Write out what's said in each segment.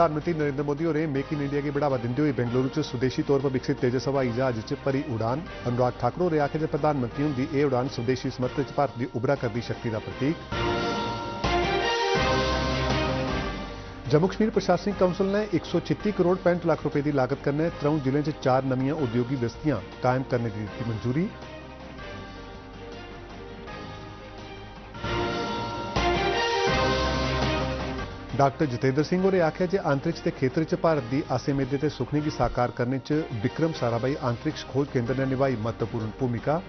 प्रधानमंत्री नरेंद्र मोदी होरें make in India गी बढ़ावा दिंदे होई बेंगलुरु च स्वदेशी तौर पर विकसित तेजस हवाई जहाज च भरी उड़ान अनुराग ठाकुर होरें आखेआ जे प्रधानमंत्री हुंदी एह् उड़ान स्वदेशी समर्थ च भारत दी उब्भरा करदी शक्ति दा प्रतीक जम्मू कश्मीर प्रशासनिक काउंसल ने इक सौ छित्ती करोड़ पैंठ लक्ख रपे दी लागत कन्नै त्र'ऊं जिलें च चार नमियां उद्योगी बस्तियां कायम करने दी दित्ती मंजूरी ਡਾਕਟਰ ਜਤੇਂਦਰ ਸਿੰਘ ਹੋਰੇ ਆਖਿਆ ਜੇ ਅੰਤਰਿਕਸ਼ ਦੇ ਖੇਤਰ 'ਚ ਭਾਰਤ ਦੀ ਆਸੇਮੇਦੇ ਤੇ ਸੁਖਨੇ ਦੀ ਸਾਕਾਰ ਕਰਨ 'ਚ ਵਿਕਰਮ ਸਾਰਾਭਾਈ ਅੰਤਰਿਕਸ਼ ਖੋਜ ਕੇਂਦਰ ਨੇ ਨਿਭਾਈ ਮਹੱਤਵਪੂਰਨ ਭੂਮਿਕਾ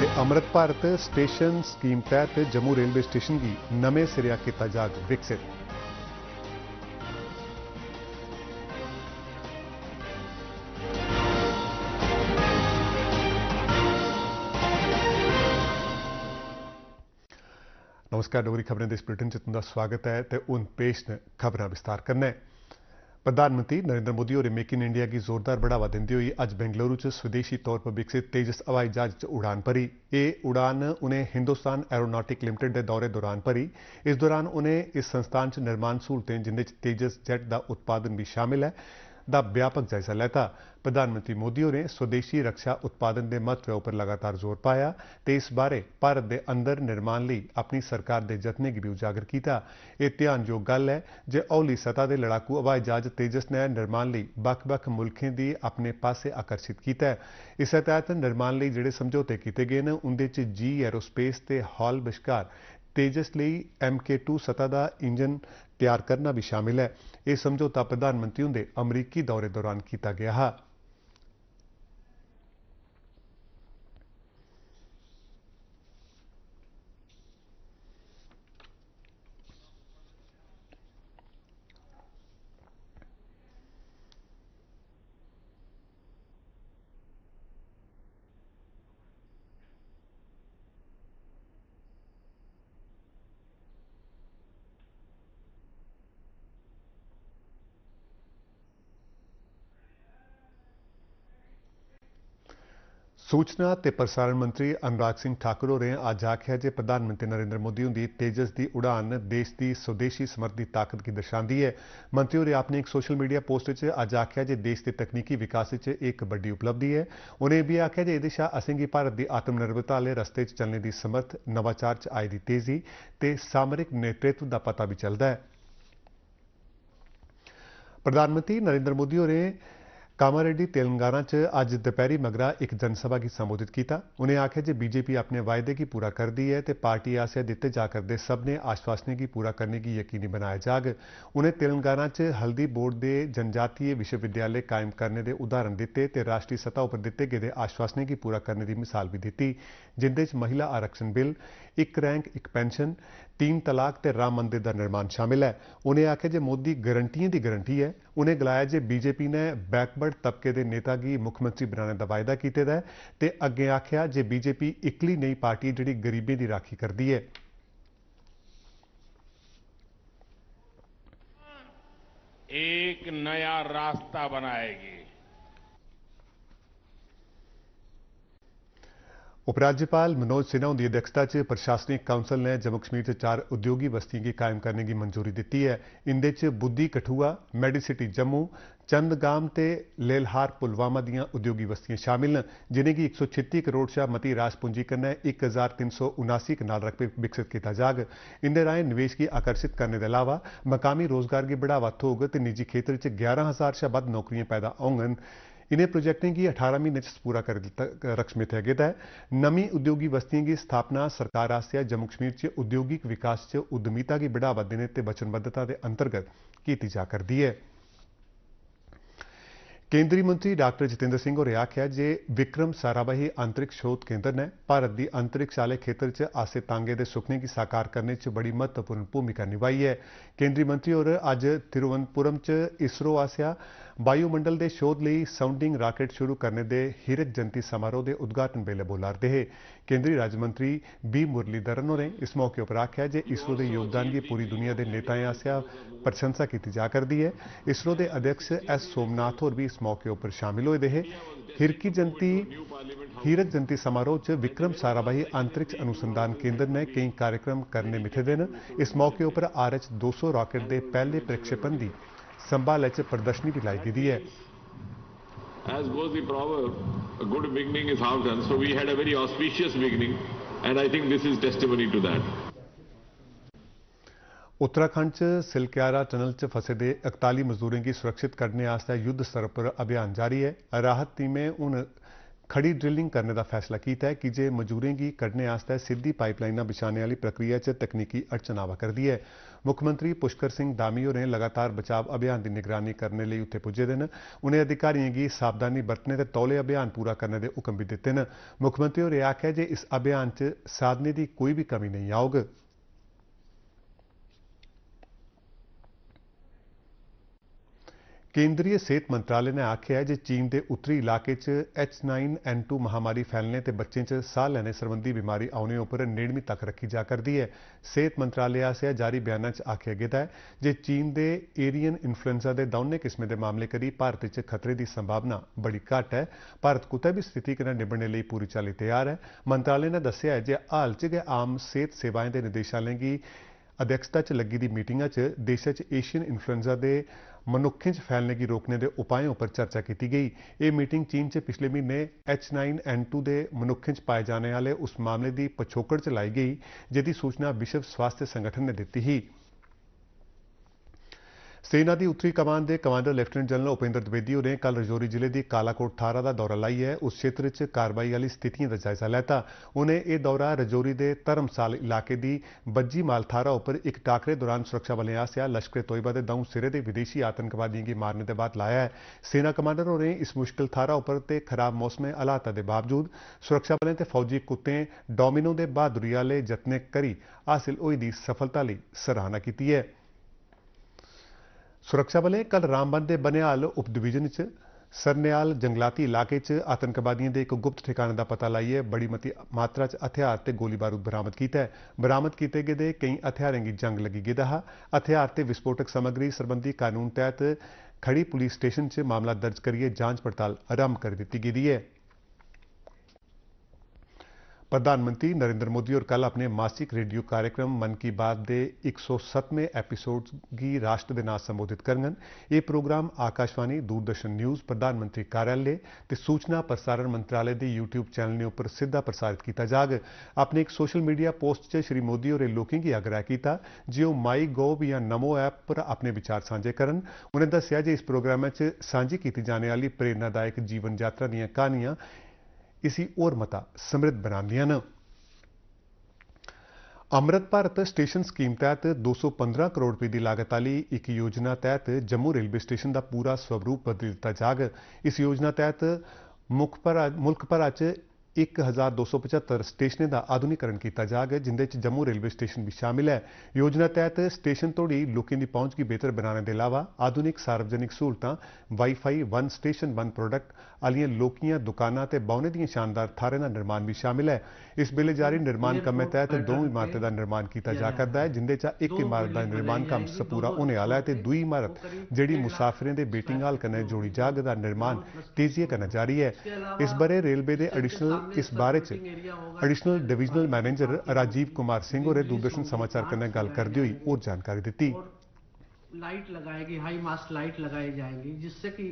ਤੇ ਅਮਰਤ ਭਾਰਤ ਸਟੇਸ਼ਨ ਸਕੀਮ ਤਹਿਤ ਜੰਮੂ ਰੇਲਵੇ ਸਟੇਸ਼ਨ ਦੀ ਨਵੇਂ ਸਿਰਿਆ ਕੀਤਾ ਜਾਗ ਵਿਕਸਿਤ ਨਮਸਕਾਰ ਨਗਰੀ ਖਬਰਾਂ ਦੇ ਇਸ ਬਲਟਨ ਚ ਤੁਹਾਡਾ ਸਵਾਗਤ ਹੈ ਤੇ ਉਨ ਪੇਸ਼ ਨੇ ਖਬਰਾਂ ਵਿਸਤਾਰ ਕਰਨਾ ਪ੍ਰਧਾਨ ਮੰਤਰੀ ਨਰਿੰਦਰ ਮੋਦੀ ਹੋਰੇ ਮੇਕ ਇਨ ਇੰਡੀਆ ਕੀ ਜ਼ੋਰਦਾਰ ਬੜਾਵਾ ਦਿੰਦੀ ਹੋਈ ਅੱਜ ਬੈਂਗਲੁਰੂ ਚ ਸਵਦੇਸ਼ੀ ਤੌਰ ਪਰ ਵਿਕਸਿਤ ਤੇਜਸ ਹਵਾਈ ਜਹਾਜ਼ ਚ ਉਡਾਨ ਭਰੀ ਇਹ ਉਡਾਨ ਉਹਨੇ ਹਿੰਦੁਸਤਾਨ ਐਰੋਨੌਟਿਕ ਲਿਮਟਿਡ ਦੇ ਦੌਰੇ ਦੌਰਾਨ ਭਰੀ ਇਸ ਦੌਰਾਨ ਉਹਨੇ ਇਸ ਸੰਸਥਾਨ ਚ ਨਿਰਮਾਣ ਸਹੂਲਤਾਂ ਜਿੰਨੇ ਚ ਤੇਜਸ ਜੈਟ ਦਾ ਉਤਪਾਦਨ ਵੀ ਸ਼ਾਮਿਲ ਹੈ ਦਾ ਵਿਆਪਕ ਜਾਇਜ਼ਾ ਲੈਤਾ ਪ੍ਰਧਾਨ ਮੰਤਰੀ ਮੋਦੀ ਹੋਰੇ ਸੁਦੇਸ਼ੀ ਰੱਖਿਆ ਉਤਪਾਦਨ ਦੇ ਮਹੱਤਵ ਉੱਪਰ ਲਗਾਤਾਰ ਜ਼ੋਰ ਪਾਇਆ ਤੇ ਇਸ ਬਾਰੇ ਭਾਰਤ ਦੇ ਅੰਦਰ ਨਿਰਮਾਣ ਲਈ ਆਪਣੀ ਸਰਕਾਰ ਦੇ ਦੀ ਵੀ ਉਜਾਗਰ ਕੀਤਾ ਇਹ ਧਿਆਨਯੋਗ ਗੱਲ ਹੈ ਜੇ ਔਲੀ ਸਤਾ ਦੇ ਲੜਾਕੂ ਅਵਾਜ ਜਹਾਜ਼ ਤੇਜਸ ਨੇ ਨਿਰਮਾਣ ਲਈ ਬਕ-ਬਕ ਮੁਲਕਾਂ ਦੀ ਆਪਣੇ ਪਾਸੇ ਆਕਰਸ਼ਿਤ ਕੀਤਾ ਇਸ ਤਹਿਤ ਨਿਰਮਾਣ ਲਈ ਜਿਹੜੇ ਸਮਝੌਤੇ ਕੀਤੇ ਗਏ ਨੇ ਉਹਦੇ ਚ ਜੀ ਐਰੋਸਪੇਸ ਤੇ ਹਾਲ ਬਿਸ਼ਕਾਰ ਤੇਜਸ ਲਈ MK2 ਸਤਾ ਦਾ ਇੰਜਨ ਤਿਆਰ ਕਰਨਾ ਵੀ ਸ਼ਾਮਿਲ ਹੈ ਇਹ ਸਮਝੌਤਾ ਪ੍ਰਧਾਨ ਮੰਤਰੀ ਹੁੰਦੇ ਅਮਰੀਕੀ ਦੌਰੇ ਦੌਰਾਨ ਕੀਤਾ ਗਿਆ ਹੈ ਸੂਚਨਾ ਤੇ ਪ੍ਰਸਾਰਣ ਮੰਤਰੀ ਅਨੁਰਾਗ ਸਿੰਘ ਠਾਕੁਰ ਹੋਰੇ ਅੱਜ ਆਖਿਆ ਜੇ ਪ੍ਰਧਾਨ ਮੰਤਰੀ ਨਰਿੰਦਰ ਮੋਦੀ ਹੁੰਦੀ ਤੇਜਸ ਦੀ ਉਡਾਨ ਦੇਸ਼ ਦੀ ਸਵਦੇਸ਼ੀ ਸਮਰਥ ਤਾਕਤ ਕੀ ਦਰਸਾਉਂਦੀ ਹੈ ਮੰਤਰੀ ਹੋਰੇ ਆਪਨੇ ਇੱਕ ਸੋਸ਼ਲ ਮੀਡੀਆ ਪੋਸਟ ਵਿੱਚ ਅੱਜ ਆਖਿਆ ਜੇ ਦੇਸ਼ ਦੇ ਤਕਨੀਕੀ ਵਿਕਾਸ ਵਿੱਚ ਇੱਕ ਵੱਡੀ ਉਪਲਬਧੀ ਹੈ ਉਹਨੇ ਵੀ ਆਖਿਆ ਜੇ ਇਹ ਦਿਸ਼ਾ ਅਸਿੰਗੀ ਭਾਰਤ ਦੀ ਆਤਮ ਨਿਰਭਰਤਾ ਵਾਲੇ ਰਸਤੇ 'ਚ ਚੱਲਣ ਦੀ ਸਮਰਥ ਨਵਾਚਾਰ 'ਚ ਆਈ ਦੀ ਤੇਜ਼ੀ ਤੇ ਸਾਮਰਿਕ ਨੇਤਰਤਵ ਦਾ ਪਤਾ ਵੀ ਚੱਲਦਾ ਹੈ ਪ੍ਰਧਾਨ ਮੰਤਰੀ ਨਰਿੰਦਰ ਮੋਦੀ ਹੋਰੇ ਕਾਮਾਰੇਡੀ ਤੇਲੰਗਾਨਾ ਚ ਅੱਜ ਦੁਪਹਿਰੀ ਮਗਰਾ ਇੱਕ ਜਨਸਭਾ ਕੀ ਸੰਬੋਧਿਤ ਕੀਤਾ ਉਹਨੇ ਆਖਿਆ ਜੇ ਬੀਜੇਪੀ ਆਪਣੇ ਵਾਅਦੇ ਕੀ ਪੂਰਾ ਕਰਦੀ ਹੈ ਤੇ ਪਾਰਟੀ ਆਸਿਆ ਦਿੱਤੇ ਜਾ ਕਰਦੇ ਸਭ ਨੇ ਆਸ਼ਵਾਸਨੇ ਕੀ ਪੂਰਾ ਕਰਨੇ ਕੀ ਯਕੀਨੀ ਬਣਾਇਆ ਜਾਗ ਉਹਨੇ ਤੇਲੰਗਾਨਾ ਚ ਹਲਦੀ ਬੋਰਡ ਦੇ ਜਨਜਾਤੀ ਵਿਸ਼ਵਵਿਦਿਆਲੇ ਕਾਇਮ ਕਰਨੇ ਦੇ ਉਦਾਹਰਣ ਦਿੱਤੇ ਤੇ ਰਾਸ਼ਟਰੀ ਸਤਾ ਉੱਪਰ ਦਿੱਤੇ ਗਏ ਦੇ ਆਸ਼ਵਾਸਨੇ ਕੀ ਪੂਰਾ ਕਰਨੇ ਦੀ ਮਿਸਾਲ ਵੀ ਦਿੱਤੀ ਜਿੰਦੇ ਚ ਮਹਿਲਾ ਆਰਕਸ਼ਣ ਬਿੱਲ ਇੱਕ ਰੈਂਕ ਇੱਕ ਪੈਨਸ਼ਨ ਤਿੰਨ ਤਲਾਕ ਤੇ ਰਾਮ ਮੰਦਿਰ ਦਾ ਨਿਰਮਾਣ ਸ਼ਾਮਿਲ ਹੈ ਉਹਨੇ ਆਖੇ ਜੇ ਮੋਦੀ ਗਾਰੰਟੀਆਂ ਦੀ ਗਾਰੰਟੀ ਹੈ ਉਹਨੇ ਗਲਾਇਆ ਜੇ ਬੀਜੇਪੀ ਨੇ ਬੈਕਵਰਡ ਤਬਕੇ ਦੇ ਨੇਤਾ ਕੀ ਮੁੱਖ ਮੰਤਰੀ ਬਣਾਉਣ ਦਾ ਵਾਅਦਾ ਕੀਤੇ ਦਾ ਤੇ ਅੱਗੇ ਆਖਿਆ ਜੇ ਬੀਜੇਪੀ ਇਕਲੀ ਨਹੀਂ ਪਾਰਟੀ ਜਿਹੜੀ ਗਰੀਬੀ ਦੀ ਰਾਖੀ ਕਰਦੀ ਹੈ ਇੱਕ ਨਯਾ ਰਸਤਾ ਬਣਾਏਗੀ ਉਪ ਉਪਰਾਜਪਾਲ ਮਨੋਜ ਸਿਨਹਾ ਦੀ ਅਧਿਕਸ਼ਤਾ 'ਚ ਪ੍ਰਸ਼ਾਸਨਿਕ ਕਾਉਂਸਲ ਨੇ ਜੰਮੂ ਕਸ਼ਮੀਰ 'ਚ ਚਾਰ ਉਦਯੋਗੀ ਬਸਤੀਆਂ ਕੀ ਕਾਇਮ ਕਰਨ ਦੀ ਮਨਜ਼ੂਰੀ ਦਿੱਤੀ ਹੈ ਇੰਦੇ 'ਚ ਬੁੱਧੀ ਕਠੂਆ ਮੈਡੀ ਸਿਟੀ ਜੰਮੂ ਚੰਦਗਾਮ ਤੇ ਲੇਲਹਾਰ ਪੁਲਵਾਮਾ ਦੀਆਂ ਉਦਯੋਗੀ ਬਸਤੀਆਂ ਸ਼ਾਮਿਲ ਨੇ ਜਿਨ੍ਹਾਂ ਦੀ 136 ਕਰੋੜ ਸ਼ਾ ਮਤੀ ਰਾਸ ਪੂੰਜੀ ਕਰਨਾ 1379 ਕਨਾਲ ਰਕਬੇ ਵਿਕਸਿਤ ਕੀਤਾ ਜਾਗ ਇੰਦੇ ਰਾਏ ਨਿਵੇਸ਼ ਕੀ ਆਕਰਸ਼ਿਤ ਕਰਨ ਦੇ ਇਲਾਵਾ ਮਕਾਮੀ ਰੋਜ਼ਗਾਰ ਕੀ ਬੜਾ ਵਾਧਾ ਵਾਥੋਗ ਤੇ ਨਿੱਜੀ ਖੇਤਰ 'ਚ 11000 ਸ਼ਾ ਵੱਧ ਨੌਕਰੀਆਂ ਪੈਦਾ ਹੋਣਗੀਆਂ इन्हें ਪ੍ਰੋਜੈਕਟ ਨੇ ਕੀ 18 महीने ਪੂਰਾ ਕਰ रकशमित ਰਕਸ਼ਮਿਤ गेता है ਨਵੀਂ ਉਦਯੋਗੀ ਬਸਤੀਆਂ ਦੀ ਸਥਾਪਨਾ ਸਰਕਾਰ आस्या जम्मू कश्मीर च उद्योगिक विकास च उद्यमिता की बढ़ावा देने ਤੇ ਵਚਨਬੱਧਤਾ ਦੇ ਅੰਤਰਗਤ ਕੀਤੀ ਜਾ ਕਰਦੀ ਹੈ ਕੇਂਦਰੀ ਮੰਤਰੀ ਡਾਕਟਰ ਜਤਿੰਦਰ ਸਿੰਘ ਹੋਰੇ ਆਖਿਆ ਜੇ ਵਿਕਰਮ ਸਾਰਾਭਾਈ ਅੰਤਰਿਕਸ਼ ਸ਼ੋਧ ਕੇਂਦਰ ਨੇ ਭਾਰਤ ਦੀ ਅੰਤਰਿਕਸ਼ ਵਾਲੇ ਖੇਤਰ 'ਚ ਆਸੇ ਤਾਂਗੇ ਦੇ ਸੁਪਨੇ ਕੀ ਸਾਕਾਰ ਕਰਨੇ 'ਚ ਬੜੀ ਮਹੱਤਵਪੂਰਨ ਭੂਮਿਕਾ ਨਿਭਾਈ ਹੈ ਕੇਂਦਰੀ ਮੰਤਰੀ ਹੋਰ ਅੱਜ ਤਿਰੁਵਨੰਤਪੁਰਮ 'ਚ ਇਸਰੋ ਆਸਿਆ ਵਾਯੂਮੰਡਲ ਦੇ ਸ਼ੋਧ ਲਈ ਸਾਊਂਡਿੰਗ ਰਾਕੇਟ ਸ਼ੁਰੂ ਕਰਨ ਦੇ ਹਿਰਕ ਜੰਤੀ ਸਮਾਰੋਹ ਦੇ ਉਦਘਾਟਨ ਵੇਲੇ ਬੋਲ ਰਹੇ ਹੈ ਕੇਂਦਰੀ ਰਾਜ ਮੰਤਰੀ ਬੀ ਮੁਰਲੀਧਰਨ ਨੇ ਇਸ ਮੌਕੇ ਉਪਰ ਆਖਿਆ ਜੇ ਇਸਰੋ ਦੇ ਯੋਗਦਾਨ ਦੀ ਪੂਰੀ ਦੁਨੀਆ ਦੇ ਨੇਤਾਵਾਂ ਆਸਿਆ ਪ੍ਰਸ਼ੰਸਾ ਕੀਤੀ ਜਾ ਕਰਦੀ ਹੈ ਇਸਰੋ ਦੇ ਅਧਿਕਸ਼ ਐਸ ਸੋਮਨਾਥ ਹੋਰ ਵੀ ਇਸ ਮੌਕੇ ਉਪਰ ਸ਼ਾਮਿਲ ਹੋਏ ਦੇ ਹੈ ਹਿਰਕੀ ਜੰਤੀ ਹਿਰਕ ਜੰਤੀ ਸਮਾਰੋਹ ਚ ਵਿਕਰਮ ਸਾਰਾਭਾਈ ਅੰਤਰਿਕਸ਼ ਅਨੁਸੰਧਾਨ ਕੇਂਦਰ ਨੇ ਕਈ ਕਾਰਜਕ੍ਰਮ ਕਰਨੇ ਮਿੱਥੇ ਦਿਨ ਇਸ ਮੌਕੇ ਉਪਰ ਆਰਐਚ 200 ਰਾਕੇਟ ਦੇ ਪਹਿਲੇ ਪ੍ਰਕਸ਼ੇਪਣ ਦੀ संभाल च प्रदर्शनी भी लाई दी है As goes the proverb, a good beginning is half done. So we had a very auspicious beginning, and I think this is testimony to that. Uttarakhand च सिलक्यारा टनल च फसे दे 41 मजदूरें गी सुरक्षित करने आस्तै युद्ध स्तर पर अभियान जारी ऐ राहत टीमें हून खड़ी ड्रिलिंग करने दा फैसला कीता ऐ की जे मजदूरें गी कड्ढने आस्तै सिद्धी पाइपलाइनां बिछाने आह्ली प्रक्रिया च तकनीकी अड़चन आवा करदी ऐ ਮੁੱਖ ਮੰਤਰੀ ਪੁਸ਼ਕਰ ਸਿੰਘ ਦਾਮੀ ਨੇ ਲਗਾਤਾਰ ਬਚਾਅ ਅਭਿਆਨ ਦੀ ਨਿਗਰਾਨੀ ਕਰਨ ਲਈ ਉੱਥੇ ਪੁੱਜੇ ਦਿਨ ਉਹਨੇ ਅਧਿਕਾਰੀਆਂ ਨੂੰ ਸਾਵਧਾਨੀ ਵਰਤਣੇ ਤੇ ਤੌਲੇ ਅਭਿਆਨ ਪੂਰਾ ਕਰਨ ਦੇ ਹੁਕਮ ਵੀ ਦਿੱਤੇ ਨੇ ਮੁੱਖ ਮੰਤਰੀ ਹੋਰੇ ਆਖਿਆ ਜੇ ਇਸ ਅਭਿਆਨ 'ਚ ਸਾਧਨੇ ਦੀ ਕੋਈ ਵੀ ਕਮੀ ਨਹੀਂ ਆਉਗੀ ਕੇਂਦਰੀ ਸਿਹਤ ਮੰਤਰਾਲੇ ਨੇ ਆਖਿਆ ਹੈ ਕਿ ਚੀਨ ਦੇ ਉੱਤਰੀ ਇਲਾਕੇ 'ਚ H9N2 ਮਹਾਮਾਰੀ ਫੈਲਣੇ ਤੇ ਬੱਚੇ 'ਚ ਸਾਹ ਲੈਣੇ ਸੰਬੰਧੀ ਬਿਮਾਰੀ ਆਉਣੇ ਉੱਪਰ ਨੇੜਮੀ ਤੱਕ ਰੱਖੀ ਜਾ ਕਰਦੀ ਹੈ ਸਿਹਤ ਮੰਤਰਾਲੇ ਆਸਿਆ ਜਾਰੀ ਬਿਆਨਾਂ 'ਚ ਆਖਿਆ ਗਿਆ ਹੈ ਕਿ ਚੀਨ ਦੇ ਏਰੀਅਨ ਇਨਫਲੂਐਂਜ਼ਾ ਦੇ ਦੌਨੇ ਕਿਸਮ ਦੇ ਮਾਮਲੇ ਕਰੀ ਭਾਰਤ 'ਚ ਖਤਰੇ ਦੀ ਸੰਭਾਵਨਾ ਬੜੀ ਘੱਟ ਹੈ ਭਾਰਤ ਕੁਤੇ ਵੀ ਸਥਿਤੀ ਕਰਨ ਨਿਭਣ ਲਈ ਪੂਰੀ ਚਾਲੀ ਤਿਆਰ ਹੈ ਮੰਤਰਾਲੇ ਨੇ ਦੱਸਿਆ ਹੈ ਕਿ ਹਾਲ 'ਚ ਗਏ ਆਮ ਸਿਹਤ ਸੇਵਾਵਾਂ ਦੇ ਨਿਰਦੇਸ਼ਾਂ ਦੀ ਅਧਿਕਸ਼ਤਾ 'ਚ ਲੱਗੀ ਦੀ ਮੀਟਿੰਗਾਂ 'ਚ ਦੇਸ਼ਾਂ 'ਚ ਏਸ਼ੀਅਨ ਇਨਫਲੂਐਂਜ਼ਾ ਦੇ ਮਨੁੱਖੀ ਚ ਫੈਲਣੇ ਦੀ ਰੋਕਣੇ ਦੇ ਉਪਾਅਾਂ ਉੱਪਰ ਚਰਚਾ ਕੀਤੀ ਗਈ ਇਹ ਮੀਟਿੰਗ ਚੀਨ ਚ ਪਿਛਲੇ ਮਹੀਨੇ H9N2 ਦੇ ਮਨੁੱਖੀ ਚ ਪਾਏ ਜਾਣੇ ਵਾਲੇ ਉਸ ਮਾਮਲੇ ਦੀ ਪਛੋਕੜ ਚ ਲਾਈ ਗਈ ਜਿਹਦੀ ਸੂਚਨਾ ਵਿਸ਼ਵ ਸਵਾਸਥ ਸੰਗਠਨ ਨੇ ਦਿੱਤੀ ਸੀ ਸੇਨਾ ਦੀ ਉੱਤਰੀ ਕਮਾਂਡ ਦੇ commander lieutenant general Upendra Dwivedi ਹੋਰੇ ਕੱਲ ਰਜੋਰੀ ਜ਼ਿਲ੍ਹੇ ਦੀ ਕਾਲਾਕੋਟ ਥਾਰਾ ਦਾ ਦੌਰਾ ਲਾਈ ਹੈ ਉਸ ਖੇਤਰ ਵਿੱਚ ਕਾਰਵਾਈ ਵਾਲੀ ਸਥਿਤੀਆਂ ਦਾ ਜਾਇਜ਼ਾ ਲੈਤਾ ਉਹਨੇ ਇਹ ਦੌਰਾ ਰਜੋਰੀ ਦੇ ਧਰਮਸਾਲ ਇਲਾਕੇ ਦੀ ਬੱਜੀ ਮਾਲ ਥਾਰਾ ਉੱਪਰ ਇੱਕ ਟਾਕਰੇ ਦੌਰਾਨ ਸੁਰੱਖਿਆ ਬਲਿਆਂ ਆਸਿਆ ਲਸ਼ਕਰ ਤੋਇਬਾ ਦੇ ਦੌਂ ਸਿਰੇ ਦੇ ਵਿਦੇਸ਼ੀ ਆਤੰਕਵਾਦੀਆਂ ਦੀ ਮਾਰਨੇ ਦੇ ਬਾਅਦ ਲਾਇਆ ਹੈ ਸੈਨਾ ਕਮਾਂਡਰ ਹੋਰੇ ਇਸ ਮੁਸ਼ਕਲ ਥਾਰਾ ਉੱਪਰ ਤੇ ਖਰਾਬ ਮੌਸਮੇ ਹਾਲਾਤਾਂ ਦੇ ਬਾਵਜੂਦ ਸੁਰੱਖਿਆ ਬਲਿਆਂ ਤੇ ਫੌਜੀ ਕੁੱਤੇ ਡੋਮਿਨੋ ਦੇ ਬਹਾਦਰੀ ਵਾਲੇ ਜਤਨੇ ਕਰੀ ਹਾਸਲ ਹੋਈ ਦੀ ਸਫਲਤਾ ਲਈ ਸਰਾਹਨਾ ਕੀਤੀ ਹੈ ਸੁਰੱਖਿਆ ਬਲੇ ਕੱਲ ਰਾਮਬਨ ਦੇ ਬਨਿਆਲ ਉਪ ਡਿਵੀਜ਼ਨ 'ਚ ਸਰਨਿਆਲ ਜੰਗਲਾਤੀ ਇਲਾਕੇ 'ਚ ਆਤੰਕਵਾਦੀਆਂ ਦੇ ਇੱਕ ਗੁਪਤ ਠਿਕਾਣੇ ਦਾ ਪਤਾ ਲਾਈਏ ਬੜੀ ਮਤੀ ਮਾਤਰਾ 'ਚ ਹਥਿਆਰ ਤੇ ਗੋਲੀ ਬਾਰੂਦ ਬਰਾਮਦ ਕੀਤਾ ਹੈ ਬਰਾਮਦ ਕੀਤੇ ਗਏ ਦੇ ਕਈ ਹਥਿਆਰਾਂ ਦੀ ਜੰਗ ਲੱਗੀ ਗਿਆ ਦਾ ਹਥਿਆਰ ਤੇ ਵਿਸਫੋਟਕ ਸਮੱਗਰੀ ਸੰਬੰਧੀ ਕਾਨੂੰਨ ਤਹਿਤ ਖੜੀ ਪੁਲਿਸ ਸਟੇਸ਼ਨ 'ਚ ਮਾਮਲਾ ਦਰਜ ਕਰੀਏ ਜਾਂਚ ਪੜਤਾਲ ਆਰੰਭ ਕਰ ਦਿੱਤੀ ਗਈ ਹੈ ਪ੍ਰਧਾਨ ਮੰਤਰੀ ਨਰਿੰਦਰ ਮੋਦੀ ਹੋਰ ਕੱਲ ਆਪਣੇ ਮਾਸਿਕ ਰੇਡੀਓ ਕਾਰਜਕ੍ਰਮ ਮਨ ਕੀ ਬਾਤ ਦੇ 107ਵੇਂ ਐਪੀਸੋਡ ਦੀ ਰਾਸ਼ਟਰ ਦੇ ਨਾਲ ਸੰਬੋਧਿਤ ਕਰਨਨ ਇਹ ਪ੍ਰੋਗਰਾਮ ਆਕਾਸ਼ਵਾਣੀ ਦੂਰਦਰਸ਼ਨ ਨਿਊਜ਼ ਪ੍ਰਧਾਨ ਮੰਤਰੀ ਕਾਰਜਾਲੇ ਤੇ ਸੂਚਨਾ ਪ੍ਰਸਾਰਣ ਮੰਤਰਾਲੇ ਦੇ YouTube ਚੈਨਲ ਨੇ ਉੱਪਰ ਸਿੱਧਾ ਪ੍ਰਸਾਰਿਤ ਕੀਤਾ ਜਾਗ ਆਪਣੇ ਇੱਕ ਸੋਸ਼ਲ ਮੀਡੀਆ ਪੋਸਟ 'ਚ ਸ਼੍ਰੀ ਮੋਦੀ ਹੋਰੇ ਲੋਕਾਂ ਕੀ ਆਗਰਾ ਕੀਤਾ ਜਿਉ ਮਾਈ ਗੋਵ ਜਾਂ ਨਮੋ ਐਪ ਪਰ ਆਪਣੇ ਵਿਚਾਰ ਸਾਂਝੇ ਕਰਨ ਉਹਨੇ ਦੱਸਿਆ ਜੇ ਇਸ ਪ੍ਰੋਗਰਾਮ 'ਚ ਸਾਂਝੀ ਕੀਤੀ ਜਾਣ ਵਾਲੀ ਪ੍ਰੇਰਣਾਦਾਇਕ ਜੀਵਨ ਯਾਤਰਾ ਦੀਆਂ ਕਹਾਣੀਆਂ ਇਸੀ और ਮਤਾ ਸਮਰਿਤ बनाਉਂਦੀਆਂ ਨੇ ਅਮਰਤ ਭਾਰਤ ਸਟੇਸ਼ਨ ਸਕੀਮ ਤਹਿਤ 215 ਕਰੋੜ ਰੁਪਏ ਦੀ ਲਾਗਤ ਵਾਲੀ ਇੱਕ ਯੋਜਨਾ ਤਹਿਤ ਜੰਮੂ ਰੇਲਵੇ ਸਟੇਸ਼ਨ ਦਾ ਪੂਰਾ ਸਵਰੂਪ ਬਦਲ ਦਿੱਤਾ ਜਾਗ ਇਸ ਯੋਜਨਾ ਤਹਿਤ ਮੁਖ ਪਰ ਮੁਲਕ ਪਰ ਅੱਜ 1275 ਸਟੇਸ਼ਨਾਂ ਦਾ ਆਧੁਨਿਕਰਨ ਕੀਤਾ ਜਾਗਾ ਜਿੰਦੇ ਚ ਜੰਮੂ ਰੇਲਵੇ ਸਟੇਸ਼ਨ ਵੀ ਸ਼ਾਮਿਲ ਹੈ ਯੋਜਨਾ ਤਹਿਤ ਸਟੇਸ਼ਨ ਤੋੜੀ ਲੋਕਾਂ ਦੀ ਪਹੁੰਚ ਕੀ ਬਿਹਤਰ ਬਣਾਉਣ ਦੇ ਇਲਾਵਾ ਆਧੁਨਿਕ ਸਾਰਵਜਨਿਕ ਸਹੂਲਤਾਂ wifi one station one product ਅਲੀਆਂ ਲੋਕੀਆਂ ਦੁਕਾਨਾਂ ਤੇ ਬੌਨੇ ਦੀਆਂ ਸ਼ਾਨਦਾਰ ਥਾਰੇ ਦਾ ਨਿਰਮਾਣ ਵੀ ਸ਼ਾਮਿਲ ਹੈ ਇਸ ਬਿਲੇ ਜਾਰੀ ਨਿਰਮਾਣ ਕੰਮ ਤਹਿਤ ਦੋ ਇਮਾਰਤਾਂ ਦਾ ਨਿਰਮਾਣ ਕੀਤਾ ਜਾ ਕਰਦਾ ਹੈ ਜਿੰਦੇ ਚ ਇੱਕ ਇਮਾਰਤ ਦਾ ਨਿਰਮਾਣ ਕੰਮ ਸਪੂਰਾ ਹੋਣੇ ਵਾਲਾ ਹੈ ਤੇ ਦੂਈ ਇਮਾਰਤ ਜਿਹੜੀ ਮੁਸਾਫਰਾਂ ਦੇ ਬੇਟਿੰਗ ਹਾਲ ਕਨੇ ਜੋੜੀ ਜਾਗ ਦਾ ਨਿਰਮਾਣ ਤੇਜ਼ੀ ਕਰਨਾ ਜਾਰੀ ਹੈ ਇਸ ਬਾਰੇ ਰੇਲਵੇ ਦੇ ਐਡੀਸ਼ਨਲ इस बारे च additional divisional manager Rajiv Kumar Singh और दूरदर्शन समाचार कन्नै गल्ल करते हुए और जानकारी दी लाइट लगाएगी हाई मास्ट लाइट लगाई जाएंगे जिससे कि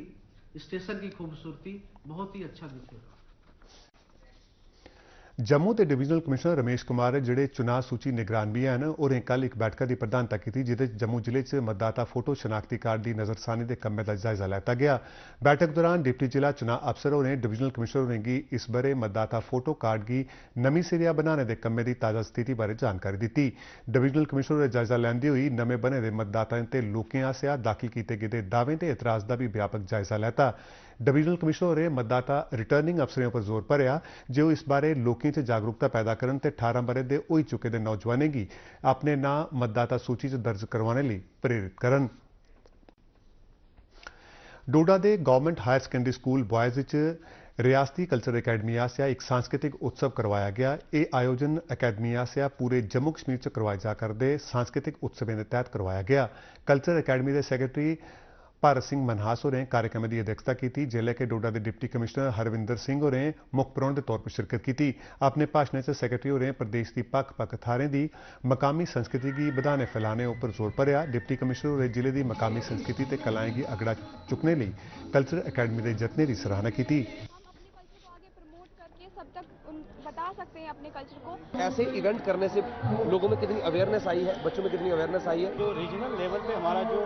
स्टेशन की खूबसूरती बहुत ही अच्छा दिखेगा ਜੰਮੂ ਦੇ ਡਿਵੀਜ਼ਨਲ ਕਮਿਸ਼ਨਰ ਰਮੇਸ਼ ਕੁਮਾਰ ਜਿਹੜੇ ਚੁਣਾਵ ਸੂਚੀ ਨਿਗਰਾਨਬੀ ਹਨ ਉਹਨੇ ਕੱਲ ਇੱਕ ਬੈਠਕ ਦੀ ਪ੍ਰਧਾਨਤਾ ਕੀਤੀ ਜਿਹਦੇ ਜੰਮੂ ਜ਼ਿਲ੍ਹੇ 'ਚ ਮਤਦਾਤਾ ਫੋਟੋ ਸ਼ਨਾਖਤੀ ਕਾਰਡ ਦੀ ਨਜ਼ਰਸਾਨੀ ਦੇ ਕੰਮਾਂ ਦਾ ਜਾਇਜ਼ਾ ਲਿਆ ਗਿਆ ਬੈਠਕ ਦੌਰਾਨ ਡਿਪਟੀ ਜ਼ਿਲ੍ਹਾ ਚੁਣਾਵ ਅਫਸਰ ਨੇ ਡਿਵੀਜ਼ਨਲ ਕਮਿਸ਼ਨਰ ਨੇ ਕੀ ਇਸ ਬਾਰੇ ਮਤਦਾਤਾ ਫੋਟੋ ਕਾਰਡ ਦੀ ਨਵੀਂ ਸਿਰਿਆ ਬਣਾਉਣ ਦੇ ਕੰਮੇ ਦੀ ਤਾਜ਼ਾ ਸਥਿਤੀ ਬਾਰੇ ਜਾਣਕਾਰੀ ਦਿੱਤੀ ਡਿਵੀਜ਼ਨਲ ਕਮਿਸ਼ਨਰ ਨੇ ਜਾਇਜ਼ਾ ਲੈਂਦੀ ਹੋਈ ਨਵੇਂ ਬਣੇ ਦੇ ਮਤਦਾਤਾਵਾਂ ਤੇ ਲੋਕਾਂ ਆਸਿਆ ਦਾਖਲ ਕੀਤੇ ਗਏ ਦਾਅਵੇ ਤੇ ਇਤਰਾਜ਼ ਦਾ ਵੀ ਵਿਆਪਕ ਜਾਇਜ਼ਾ ਲਿਆ ਡਿਵੀਜ਼ਨਲ ਕਮਿਸ਼ਨਰ ਹੋਰੇ ਮਤਦਾਤਾ ਰਿਟਰਨਿੰਗ ਅਫਸਰਾਂ ਪਰ ਜ਼ੋਰ ਭਰਿਆ ਜੋ ਇਸ ਬਾਰੇ ਲੋਕਾਂ 'ਚ ਜਾਗਰੂਕਤਾ ਪੈਦਾ ਕਰਨ ਤੇ 18 ਬਰੇ ਦੇ ਉਹੀ ਚੁੱਕੇ ਦੇ ਨੌਜਵਾਨਾਂ ਗੀ ਆਪਣੇ ਨਾਂ ਮਤਦਾਤਾ ਸੂਚੀ 'ਚ ਦਰਜ ਕਰਵਾਉਣ ਲਈ ਪ੍ਰੇਰਿਤ ਕਰਨ ਡੋਡਾ ਦੇ government higher secondary school boys 'ਚ ਰਿਆਸਤੀ ਕਲਚਰ ਅਕੈਡਮੀ ਆਸਿਆ ਇੱਕ ਸੰਸਕ੍ਰਿਤਿਕ ਉਤਸਵ ਕਰਵਾਇਆ ਗਿਆ ਇਹ ਆਯੋਜਨ ਅਕੈਡਮੀ ਆਸਿਆ ਪੂਰੇ ਜੰਮੂ ਕਸ਼ਮੀਰ 'ਚ ਕਰਵਾਇਆ ਜਾ ਕਰਦੇ ਸੰਸਕ੍ਰਿਤਿਕ ਉਤਸਵ ਦੇ ਤਹਿਤ ਕਰਵਾਇਆ ਗਿਆ ਕਲਚਰ ਅਕੈਡਮੀ ਦੇ ਸੈਕਟਰੀ ਭਾਰਤ ਸਿੰਘ ਮਨਹਾਸ ਹੋਰੇ कार्यक्रम ਦੀ ਅਧਿਕਤਾ ਕੀਤੀ ਜ਼ਿਲ੍ਹੇ ਕੇ ਡੋਡਾ ਦੇ ਡਿਪਟੀ ਕਮਿਸ਼ਨਰ ਹਰਵਿੰਦਰ ਸਿੰਘ ਹੋਰੇ ਮੁੱਖ ਪ੍ਰੋਣ ਦੇ ਤੌਰ 'ਤੇ ਸ਼ਿਰਕਤ ਕੀਤੀ ਆਪਣੇ ਭਾਸ਼ਣ 'ਚ ਸੈਕਟਰੀ ਹੋਰੇ ਪ੍ਰਦੇਸ਼ ਦੀ ਪੱਖ-ਪੱਖ ਥਾਰੇ ਦੀ ਮਕਾमी ਸੰਸਕ੍ਰਿਤੀ ਦੀ ਵਧਾਣੇ ਫੈਲਾਣੇ ਉੱਪਰ ਜ਼ੋਰ ਭਰਿਆ ਡਿਪਟੀ ਕਮਿਸ਼ਨਰ ਹੋਰੇ ਜ਼ਿਲ੍ਹੇ ਦੀ ਮਕਾमी ਸੰਸਕ੍ਰਿਤੀ ਤੇ ਕਲਾएं ਦੀ ਅਗੜਾ ਚੁਕਨੇ ਲਈ ਕਲਚਰ ਅਕੈਡਮੀ ਦੇ ਜਤਨੇ ਦੀ ਸਰਾਹਨਾ ਕੀਤੀ बता सकते हैं अपने कल्चर को ऐसे इवेंट करने से लोगों में कितनी अवेयरनेस आई है बच्चों में कितनी अवेयरनेस आई है जो रीजनल लेवल पे हमारा जो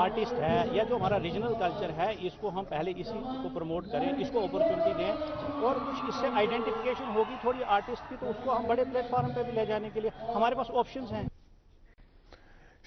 आर्टिस्ट है या जो हमारा रीजनल कल्चर है इसको हम पहले इसी को प्रमोट करें इसको अपॉर्चुनिटी दें और कुछ इससे आइडेंटिफिकेशन होगी थोड़ी आर्टिस्ट की तो उसको हम बड़े प्लेटफॉर्म पर भी ले जाने के लिए हमारे पास ऑप्शन हैं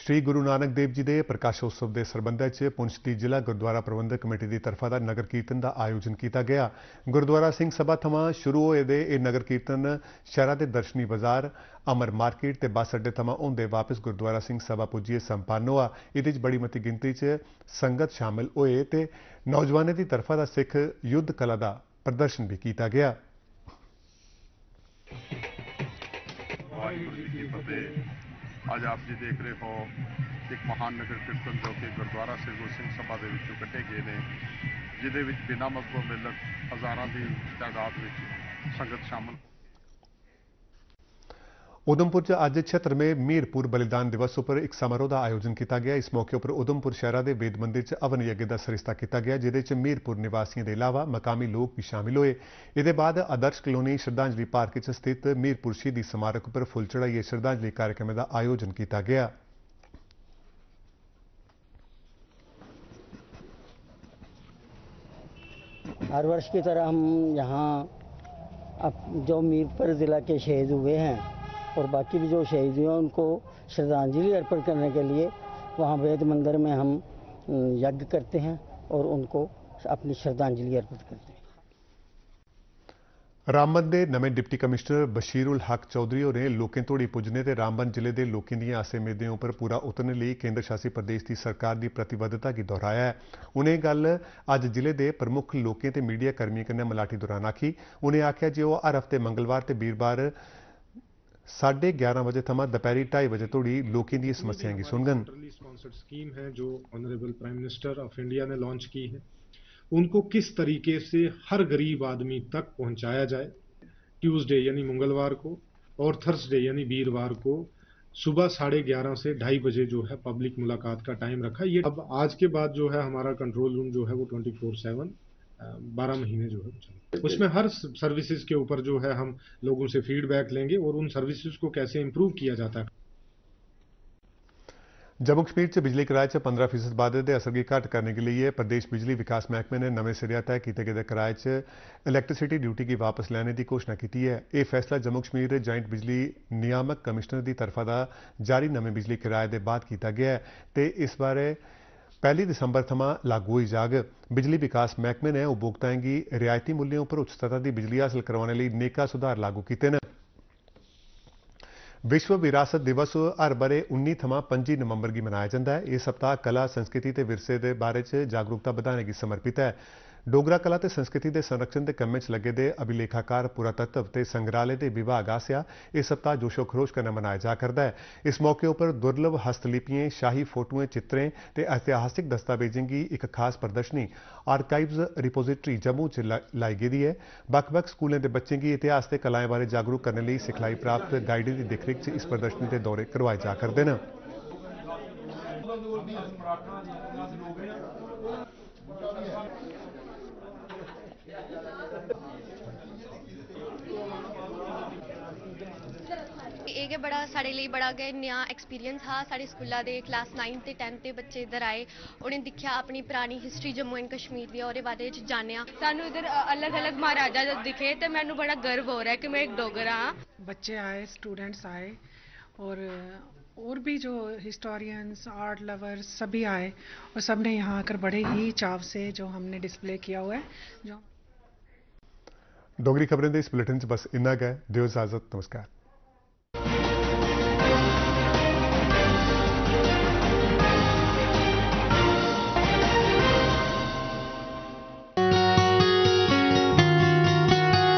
ਸ੍ਰੀ ਗੁਰੂ ਨਾਨਕ ਦੇਵ ਜੀ ਦੇ ਪ੍ਰਕਾਸ਼ ਉਤਸਵ ਦੇ ਸਰਬੰਧ ਵਿੱਚ ਪੁੰਛ ਦੀ ਜ਼ਿਲ੍ਹਾ ਗੁਰਦੁਆਰਾ ਪ੍ਰਬੰਧਕ ਕਮੇਟੀ ਦੀ ਤਰਫਾ ਦਾ ਨਗਰ ਕੀਰਤਨ ਦਾ ਆਯੋਜਨ ਕੀਤਾ ਗਿਆ ਗੁਰਦੁਆਰਾ ਸਿੰਘ ਸਭਾ ਥਮਾ ਸ਼ੁਰੂ ਹੋਏ ਦੇ ਇਹ ਨਗਰ ਕੀਰਤਨ ਸ਼ਹਿਰਾਂ ਦੇ ਦਰਸ਼ਨੀ ਬਾਜ਼ਾਰ ਅਮਰ ਮਾਰਕੀਟ ਤੇ ਬੱਸ ਅੱਡੇ ਥਮਾ ਹੁੰਦੇ ਵਾਪਸ ਗੁਰਦੁਆਰਾ ਸਿੰਘ ਸਭਾ ਪੁੱਜੀਏ ਸੰਪੰਨ ਹੋਆ ਇਹਦੇ ਵਿੱਚ ਬੜੀ ਮਤੀ ਗਿਣਤੀ 'ਚ ਸੰਗਤ ਸ਼ਾਮਲ ਹੋਏ ਤੇ ਨੌਜਵਾਨਾਂ ਦੀ ਤਰਫਾ ਦਾ ਸਿੱਖ ਯੁੱਧ ਕਲਾ ਦਾ ਪ੍ਰਦਰਸ਼ਨ ਵੀ ਕੀਤਾ ਗਿਆ ਵਾਹਿਗੁਰੂ ਜੀ ਕੀ ਫਤਿਹ ਅੱਜ ਆਪ ਜੀ ਦੇਖ ਰਹੇ ਹੋ ਇੱਕ ਮਹਾਨ ਨਗਰ ਕੀਰਤਨ ਜੋ ਕਿ ਗੁਰਦੁਆਰਾ ਸ੍ਰੀ ਗੁਰੂ ਸਿੰਘ ਸਭਾ ਦੇ ਵਿੱਚੋਂ ਕੱਢੇ ਗਏ ਨੇ ਜਿਹਦੇ ਵਿੱਚ ਬਿਨਾਂ ਮਤਲਬ ਮਿਲਤ ਹਜ਼ਾਰਾਂ ਦੀ ਤਾਦਾਦ ਵਿੱਚ ਸੰਗਤ ਸ਼ਾਮਲ ਉਦਮਪੁਰ ਚ ਅੱਜ ਛੇਤਰ ਮੇ ਮੀਰਪੁਰ ਬਲੀਦਾਨ ਦਿਵਸ ਉਪਰ ਇੱਕ ਸਮਾਰੋਹ ਦਾ ਆਯੋਜਨ ਕੀਤਾ ਗਿਆ ਇਸ ਮੌਕੇ ਉਪਰ ਉਦਮਪੁਰ ਸ਼ਹਿਰਾ ਦੇ ਵੇਦ ਮੰਦਿਰ ਚ ਅਵਨ ਯੱਗ ਦਾ ਸਰਿਸਤਾ ਕੀਤਾ ਗਿਆ ਜਿਦੇ ਚ ਮੀਰਪੁਰ ਨਿਵਾਸੀਆਂ ਦੇ ਇਲਾਵਾ ਮਕਾਮੀ ਲੋਕ ਵੀ ਸ਼ਾਮਿਲ ਹੋਏ ਇਹਦੇ ਬਾਅਦ ਆਦਰਸ਼ ਕਲੋਨੀ ਸ਼ਰਧਾਂਜਲੀ ਪਾਰਕ ਚ ਸਥਿਤ ਮੀਰਪੁਰ ਸ਼ਹੀਦੀ ਸਮਾਰਕ ਉਪਰ ਫੁੱਲ ਚੜਾਈਏ ਸ਼ਰਧਾਂਜਲੀ ਕਾਰਜਕ੍ਰਮ ਦਾ ਆਯੋਜਨ ਕੀਤਾ ਗਿਆ ਹਰ ਵਰਸ਼ ਕੀ ਤਰ੍ਹਾਂ ਹਮ ਯਹਾਂ ਜੋ ਮੀਰਪੁਰ ਜ਼ਿਲ੍ਹਾ ਕੇ ਸ਼ਹੀਦ ਹੋਏ ਹਨ और बाकी भी जो शहीद हुए उनको श्रद्धांजलि अर्पण करने के लिए वहाँ वेद मंदिर में हम यज्ञ करते हैं और उनको अपनी श्रद्धांजलि अर्पित करते हैं ਰਾਮਬਨ ਦੇ ਨਵੇਂ ਡਿਪਟੀ ਕਮਿਸ਼ਨਰ ਬਸ਼ੀਰੁਲ ਹਕ ਚੌਧਰੀ ਹੋਰੇ ਲੋਕਾਂ ਤੋੜੀ ਪੁੱਜਨੇ ਤੇ ਰਾਮਬਨ ਜ਼ਿਲ੍ਹੇ ਦੇ ਲੋਕਾਂ ਦੀਆਂ ਆਸੇ ਮੇਦਿਆਂ ਉੱਪਰ ਪੂਰਾ ਉਤਰਨ ਲਈ ਕੇਂਦਰ ਸ਼ਾਸਿਤ ਪ੍ਰਦੇਸ਼ ਦੀ ਸਰਕਾਰ ਦੀ ਪ੍ਰਤੀਬੱਧਤਾ ਕੀ ਦੁਹਰਾਇਆ ਹੈ ਉਹਨੇ ਗੱਲ ਅੱਜ ਜ਼ਿਲ੍ਹੇ ਦੇ ਪ੍ਰਮੁੱਖ ਲੋਕਾਂ ਤੇ ਮੀਡੀਆ ਕਰਮੀਆਂ ਕਨੇ ਮਲਾਟੀ ਦੌਰਾਨ ਆਖੀ ਉਹਨੇ ਆਖਿਆ ਜੇ ਉਹ ਹਰ ਹਫਤੇ ਮੰਗਲਵਾਰ ਤੇ ਵੀਰਵਾਰ साढ़े ग्यारह बजे ਦੁਪਹਿਰੀ 2:30 ढाई बजे ਲੋਕਾਂ लोगों की समस्या की स्पॉन्सर्ड स्कीम है जो honourable prime minister of India ने लॉन्च की है उनको किस तरीके से हर गरीब आदमी तक पहुंचाया जाए ट्यूसडे यानी मंगलवार को और थर्सडे यानी वीरवार को सुबह साढ़े ग्यारह से ढाई बजे जो है पब्लिक मुलाकात का टाइम रखा ये अब आज के बाद जो है हमारा कंट्रोल रूम जो है वो ट्वेंटी फोर सेवन बारह महीने जो है उसमें हर सर्विसेज के ऊपर जो है हम लोगों से फीडबैक लेंगे और उन सर्विसेज को कैसे इम्प्रूव किया जाता है जम्मू कश्मीर से बिजली किराए से 15 फीसद वादे ਦੇ ਅਸਰ ਕੀ ਘਟ ਕਰਨ ਦੇ ਲਈ ਪ੍ਰदेश ਬਿਜਲੀ ਵਿਕਾਸ ਮਹਿਕਮੇ ਨੇ ਨਵੇਂ ਸਿਰਿਆ ਤੈਅ ਕੀਤੇ ਗਏ ਕਿਰਾਏ 'ਚ ਇਲੈਕਟ੍ਰਿਸਿਟੀ ਡਿਊਟੀ ਕੀ ਵਾਪਸ ਲੈਣ ਦੀ ਘੋਸ਼ਣਾ ਕੀਤੀ ਹੈ ਇਹ ਫੈਸਲਾ ਜੰਮੂ ਕਸ਼ਮੀਰ ਦੇ ਜਾਇੰਟ ਬਿਜਲੀ ਨਿਯਾਮਕ ਕਮਿਸ਼ਨਰ ਦੀ ਤਰਫਾ ਦਾ ਜਾਰੀ ਨਵੇਂ ਬਿਜਲੀ ਕਿਰਾਏ ਦੇ ਬਾਅਦ ਕੀਤਾ ਗਿਆ ਹੈ ਤੇ ਇਸ ਬਾਰੇ पहली दिसंबर थमां लागू होई जाग बिजली विकास मैह्कमे ने उपभोक्ताएं गी रियायती मुल्लें उप्पर उच्च सतह दी बिजली हासल करोआने लेई नेकां सुधार लागू कीते न विश्व विरासत दिवस हर ब'रे 19 थमां 25 नवंबर गी मनाया जंदा ऐ एह् सप्ताह कला संस्कृति ते विरसे दे बारे च जागरूकता बधाने गी समर्पित ऐ ਡੋਗਰਾ ਕਲਾ ਤੇ ਸੰਸਕ੍ਰਿਤੀ ਦੇ ਸੰਰਕਸ਼ਣ ਦੇ ਕੰਮ ਵਿੱਚ ਲੱਗੇ ਦੇ ਅਭਿਲੇਖਾਕਾਰ ਪੁਰਾਤੱਤਵ ਤੇ ਸੰਗ੍ਰਹਾਲੇ ਦੇ ਵਿਭਾਗ ਆਸਿਆ ਇਸ ਸਪਤਾਹ ਜੋਸ਼ੋ ਖਰੋਸ਼ ਕਰਨਾ ਮਨਾਇਆ ਜਾ ਕਰਦਾ ਹੈ ਇਸ ਮੌਕੇ ਉੱਪਰ ਦੁਰਲਭ ਹਸਤਲਿਪੀਆਂ ਸ਼ਾਹੀ ਫੋਟੋਆਂ ਚਿੱਤਰੇ ਤੇ ਇਤਿਹਾਸਿਕ ਦਸਤਾਵੇਜ਼ਾਂ ਦੀ ਇੱਕ ਖਾਸ ਪ੍ਰਦਰਸ਼ਨੀ ਆਰਕਾਈਵਜ਼ ਰਿਪੋਜ਼ਿਟਰੀ ਜੰਮੂ 'ਚ ਲਾਈ ਗਈ ਹੈ ਬਕਬਕ ਸਕੂਲਾਂ ਦੇ ਬੱਚਿਆਂ ਦੀ ਇਤਿਹਾਸ ਤੇ ਕਲਾਵਾਂ ਬਾਰੇ ਜਾਗਰੂਕ ਕਰਨ ਲਈ ਸਿਖਲਾਈ ਪ੍ਰਾਪਤ ਗਾਈਡ ਦੀ ਦੇਖਰੇਖ 'ਚ ਇਸ ਪ੍ਰਦਰਸ਼ਨੀ ਦੇ ਦੌਰੇ ਕਰਵਾਏ ਜਾ ਕਰਦੇ ਨੇ इ'यै बड़ा साढ़े लिए बड़ा गै नया एक्सपीरियंस हा साढ़े स्कूला के क्लास नाइन से टैन्थ के बच्चे इधर आए उन्हें दिखा अपनी पुरानी हिस्ट्री जम्मू एंड कश्मीर की और बारे च जानेआ इधर अलग अलग महाराजा दिखे तो मैं बड़ा गर्व हो रहा है कि मैं एक डोगरा हाँ बच्चे आए स्टूडेंट्स आए और और भी जो हिस्टोरियंस आर्ट लवर्स सभी आए और सब ने यहाँ आकर बड़े ही चाव से जो हमने डिस्प्ले किया हुआ है जो डोगरी खबरें दे इस बुलेटिन बस इन्ना गै दियो इजाजत नमस्कार